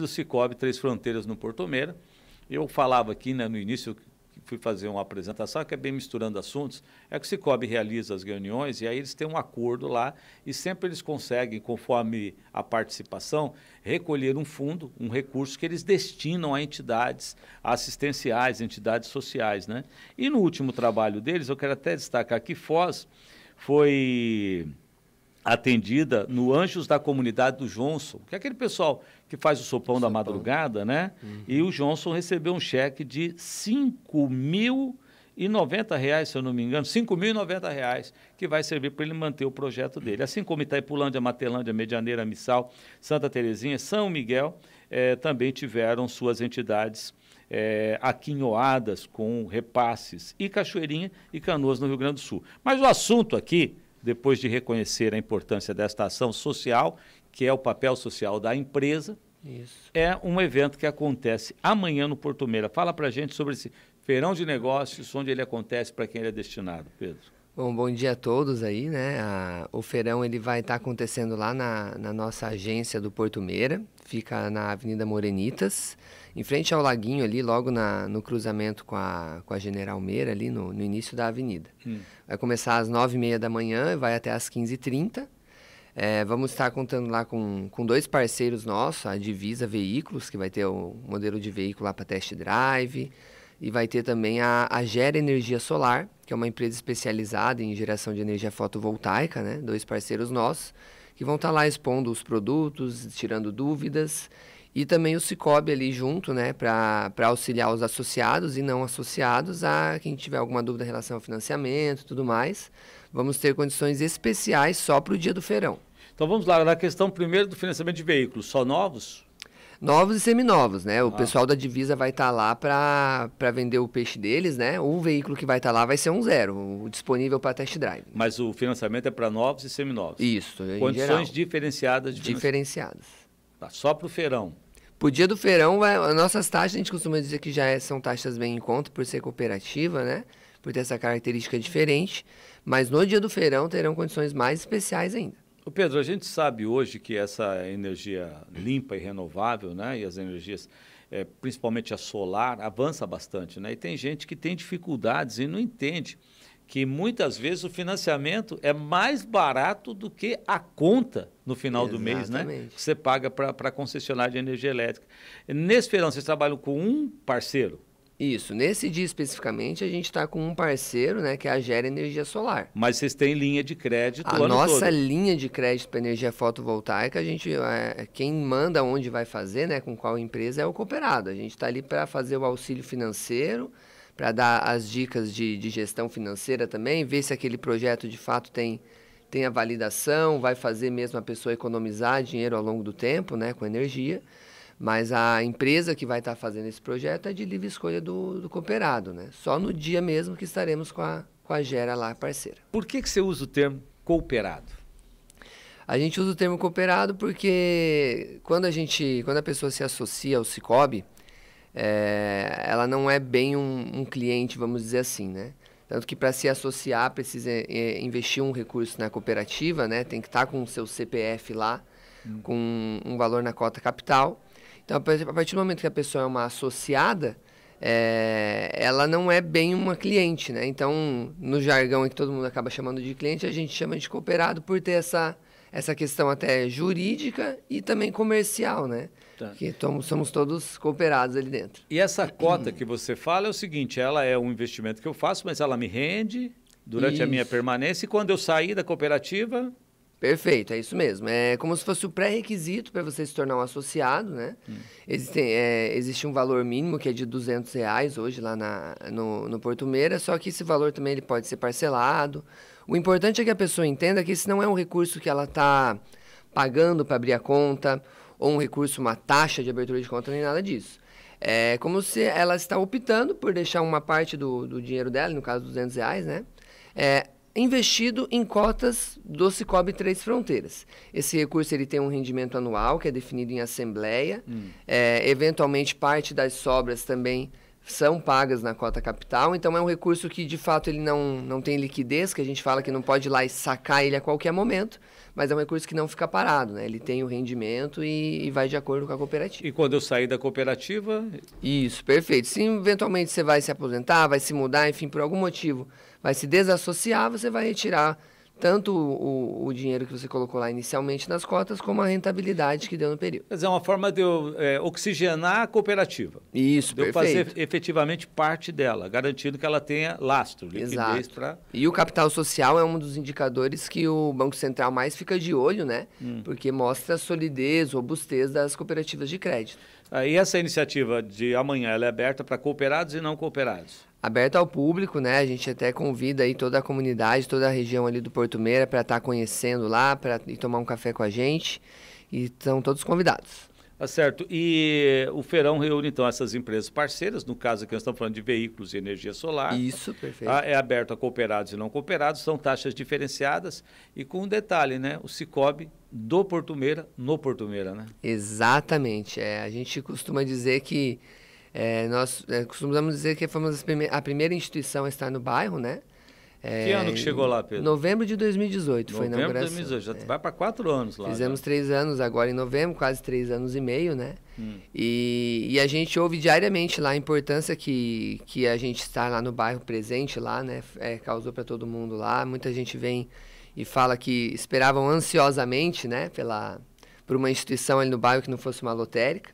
do Cicobi Três Fronteiras no Porto Eu falava aqui né, no início, fui fazer uma apresentação, que é bem misturando assuntos, é que o Cicobi realiza as reuniões e aí eles têm um acordo lá e sempre eles conseguem, conforme a participação, recolher um fundo, um recurso que eles destinam a entidades assistenciais, entidades sociais. Né? E no último trabalho deles, eu quero até destacar que Foz foi atendida no Anjos da Comunidade do Johnson, que é aquele pessoal que faz o sopão, sopão. da madrugada, né? Uhum. E o Johnson recebeu um cheque de R$ mil e reais, se eu não me engano, 5.090 reais, que vai servir para ele manter o projeto dele. Assim como Itaipulândia, Matelândia, Medianeira, Missal, Santa Terezinha, São Miguel, eh, também tiveram suas entidades é, aquinhoadas com repasses, e Cachoeirinha e Canoas, no Rio Grande do Sul. Mas o assunto aqui depois de reconhecer a importância desta ação social, que é o papel social da empresa. Isso. É um evento que acontece amanhã no Porto Meira. Fala para a gente sobre esse feirão de negócios, onde ele acontece, para quem ele é destinado, Pedro. Bom, bom dia a todos aí, né? A, o feirão ele vai estar tá acontecendo lá na, na, nossa agência do Porto Meira, fica na Avenida Morenitas, em frente ao laguinho ali, logo na, no cruzamento com a, com a General Meira ali, no, no início da avenida. Hum. Vai começar às nove e meia da manhã e vai até às quinze e trinta. É, vamos estar tá contando lá com, com dois parceiros nossos, a Divisa Veículos, que vai ter o modelo de veículo lá para test drive, e vai ter também a, a Gera Energia Solar, que é uma empresa especializada em geração de energia fotovoltaica, né? Dois parceiros nossos, que vão estar tá lá expondo os produtos, tirando dúvidas. E também o Cicobi ali junto, né? Para auxiliar os associados e não associados a quem tiver alguma dúvida em relação ao financiamento e tudo mais. Vamos ter condições especiais só para o dia do feirão. Então vamos lá, na questão primeiro do financiamento de veículos, só novos? novos e seminovos, né? O ah. pessoal da divisa vai estar tá lá para vender o peixe deles, né? O veículo que vai estar tá lá vai ser um zero, o disponível para test drive. Mas o financiamento é para novos e seminovos. Isso, Condições geral. diferenciadas de Diferenciadas. Tá, só para o feirão. Pro dia do feirão, as nossas taxas, a gente costuma dizer que já é, são taxas bem em conta por ser cooperativa, né? Por ter essa característica diferente. Mas no dia do feirão terão condições mais especiais ainda. Pedro, a gente sabe hoje que essa energia limpa e renovável, né, e as energias, é, principalmente a solar, avança bastante, né? E tem gente que tem dificuldades e não entende que muitas vezes o financiamento é mais barato do que a conta no final Exatamente. do mês, né? Que você paga para a concessionária de energia elétrica. Nesse verão, vocês trabalham com um parceiro? Isso. Nesse dia especificamente, a gente está com um parceiro, né, que é a Gera Energia Solar. Mas vocês têm linha de crédito A nossa todo. linha de crédito para energia fotovoltaica, a gente, é, é, quem manda onde vai fazer, né, com qual empresa é o cooperado. A gente está ali para fazer o auxílio financeiro, para dar as dicas de, de gestão financeira também, ver se aquele projeto de fato tem tem a validação, vai fazer mesmo a pessoa economizar dinheiro ao longo do tempo, né, com energia. Mas a empresa que vai estar tá fazendo esse projeto é de livre escolha do, do cooperado, né? Só no dia mesmo que estaremos com a, com a Gera lá, parceira. Por que, que você usa o termo cooperado? A gente usa o termo cooperado porque quando a gente, quando a pessoa se associa ao Cicobi, é, ela não é bem um, um, cliente, vamos dizer assim, né? Tanto que para se associar precisa é, investir um recurso na cooperativa, né? Tem que estar tá com o seu CPF lá, hum. com um valor na cota capital. Então, a partir do momento que a pessoa é uma associada, é, ela não é bem uma cliente, né? Então, no jargão que todo mundo acaba chamando de cliente, a gente chama de cooperado por ter essa, essa questão até jurídica e também comercial, né? Tá. Que tomo, somos todos cooperados ali dentro. E essa cota que você fala é o seguinte, ela é um investimento que eu faço, mas ela me rende durante Isso. a minha permanência e quando eu sair da cooperativa, Perfeito, é isso mesmo. É como se fosse o pré-requisito para você se tornar um associado, né? Hum. Existe, é, existe um valor mínimo que é de 200 reais hoje lá na, no, no Porto Meira, só que esse valor também ele pode ser parcelado. O importante é que a pessoa entenda que esse não é um recurso que ela está pagando para abrir a conta, ou um recurso, uma taxa de abertura de conta, nem nada disso. É como se ela está optando por deixar uma parte do, do dinheiro dela, no caso 200 reais, né? É, investido em cotas do Cicobi Três Fronteiras. Esse recurso ele tem um rendimento anual que é definido em assembleia. Hum. É, eventualmente parte das sobras também são pagas na cota capital, então é um recurso que de fato ele não, não tem liquidez, que a gente fala que não pode ir lá e sacar ele a qualquer momento, mas é um recurso que não fica parado, né? Ele tem o rendimento e, e vai de acordo com a cooperativa. E quando eu sair da cooperativa? Isso, perfeito. Se eventualmente você vai se aposentar, vai se mudar, enfim, por algum motivo vai se desassociar, você vai retirar tanto o, o, dinheiro que você colocou lá inicialmente nas cotas, como a rentabilidade que deu no período. Mas é uma forma de eu é, oxigenar a cooperativa. Isso, de perfeito. De fazer efetivamente parte dela, garantindo que ela tenha lastro, liquidez Exato. E o capital social é um dos indicadores que o Banco Central mais fica de olho, né? Hum. Porque mostra a solidez, robustez das cooperativas de crédito. Ah, e essa iniciativa de amanhã, ela é aberta para cooperados e não cooperados? aberto ao público, né? A gente até convida aí toda a comunidade, toda a região ali do Porto Meira para estar tá conhecendo lá, para ir tomar um café com a gente. E estão todos convidados. Tá certo. E o feirão reúne então essas empresas parceiras, no caso aqui nós estamos falando de veículos e energia solar. Isso, perfeito. Ah, é aberto a cooperados e não cooperados, são taxas diferenciadas e com um detalhe, né? O Cicobi do Meira, no Meira, né? Exatamente. É, a gente costuma dizer que é, nós é, costumamos dizer que fomos a primeira instituição a estar no bairro, né? É, que ano que chegou lá, Pedro? Novembro de 2018 novembro foi inauguração. Novembro de 2018, já é. vai para quatro anos lá. Fizemos já. três anos agora em novembro, quase três anos e meio, né? Hum. E, e, a gente ouve diariamente lá a importância que, que a gente está lá no bairro presente lá, né? É, causou para todo mundo lá. Muita gente vem e fala que esperavam ansiosamente, né? Pela, por uma instituição ali no bairro que não fosse uma lotérica.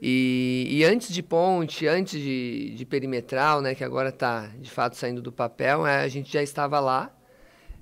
E, e, antes de ponte, antes de, de perimetral, né, que agora está de fato saindo do papel, é, a gente já estava lá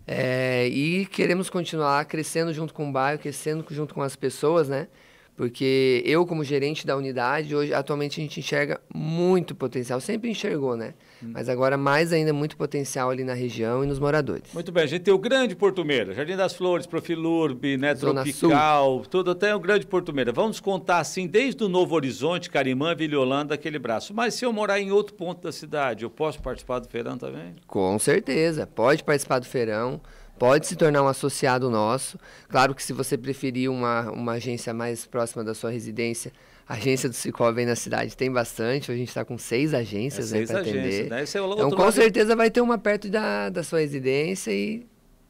é, e queremos continuar crescendo junto com o bairro, crescendo junto com as pessoas, né? Porque eu, como gerente da unidade, hoje atualmente a gente enxerga muito potencial. Sempre enxergou, né? Hum. Mas agora mais ainda muito potencial ali na região e nos moradores. Muito bem, a gente tem o Grande Porto Jardim das Flores, Profilurb, né, Zona Tropical, Sul. tudo até o Grande Porto Vamos contar assim, desde o Novo Horizonte, Carimã, Vila Holanda, aquele braço. Mas se eu morar em outro ponto da cidade, eu posso participar do feirão também? Com certeza, pode participar do feirão pode se tornar um associado nosso. Claro que se você preferir uma, uma agência mais próxima da sua residência, a agência do Cicobi aí na cidade tem bastante. a gente está com seis agências é, né, para atender. Né? É então, com lado... certeza vai ter uma perto da, da sua residência e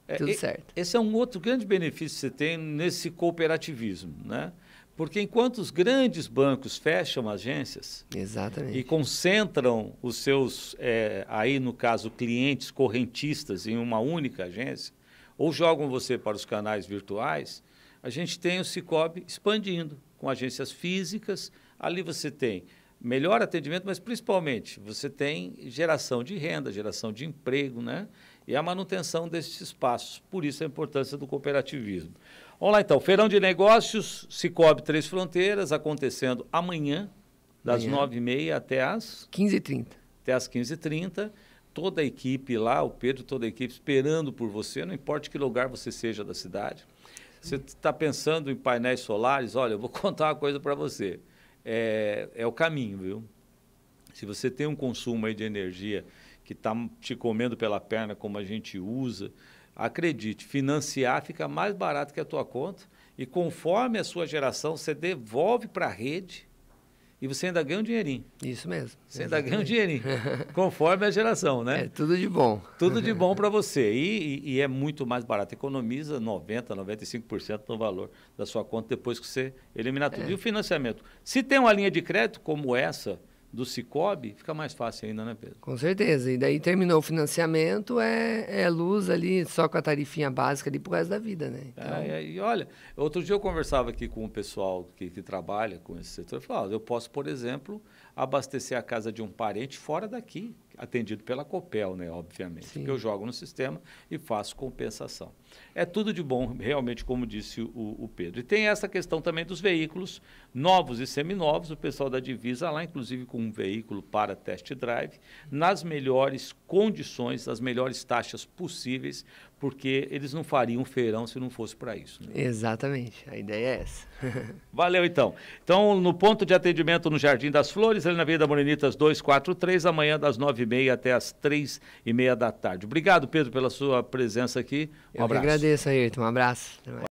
é, tudo certo. Esse é um outro grande benefício que você tem nesse cooperativismo, né? Porque enquanto os grandes bancos fecham agências Exatamente. e concentram os seus, é, aí no caso, clientes correntistas em uma única agência, ou jogam você para os canais virtuais, a gente tem o Cicobi expandindo com agências físicas. Ali você tem melhor atendimento, mas principalmente você tem geração de renda, geração de emprego, né? e a manutenção desses espaços. Por isso a importância do cooperativismo. Vamos lá então, Feirão de Negócios, Cicobi Três Fronteiras, acontecendo amanhã, das nove e meia até as... 15h30. Até as 15h30. Toda a equipe lá, o Pedro, toda a equipe esperando por você, não importa que lugar você seja da cidade. Você está pensando em painéis solares? Olha, eu vou contar uma coisa para você. É, é o caminho, viu? Se você tem um consumo aí de energia que está te comendo pela perna, como a gente usa. Acredite, financiar fica mais barato que a tua conta e conforme a sua geração, você devolve para a rede e você ainda ganha um dinheirinho. Isso mesmo. Você ainda ganha um dinheirinho, conforme a geração, né? É tudo de bom. Tudo de bom para você. E, e, e, é muito mais barato. Economiza 90%, 95% do valor da sua conta depois que você eliminar tudo. É. E o financiamento? Se tem uma linha de crédito como essa, do Cicobi, fica mais fácil ainda, né, Pedro? Com certeza. E daí terminou o financiamento, é, é luz ali, só com a tarifinha básica ali pro resto da vida, né? Então... É, é, e olha, outro dia eu conversava aqui com o pessoal que, que trabalha com esse setor, eu falava, eu posso, por exemplo, abastecer a casa de um parente fora daqui, atendido pela Copel, né, obviamente, que eu jogo no sistema e faço compensação. É tudo de bom, realmente, como disse o, o, Pedro. E tem essa questão também dos veículos novos e seminovos, o pessoal da Divisa lá, inclusive com um veículo para test drive, nas melhores condições, nas melhores taxas possíveis, porque eles não fariam feirão se não fosse para isso. Né? Exatamente, a ideia é essa. Valeu então. Então, no ponto de atendimento no Jardim das Flores, ali na Avenida Morenitas 243, amanhã das 9h30 até as 3h30 da tarde. Obrigado, Pedro, pela sua presença aqui. Um Eu abraço. agradeço, Ayrton. Um abraço.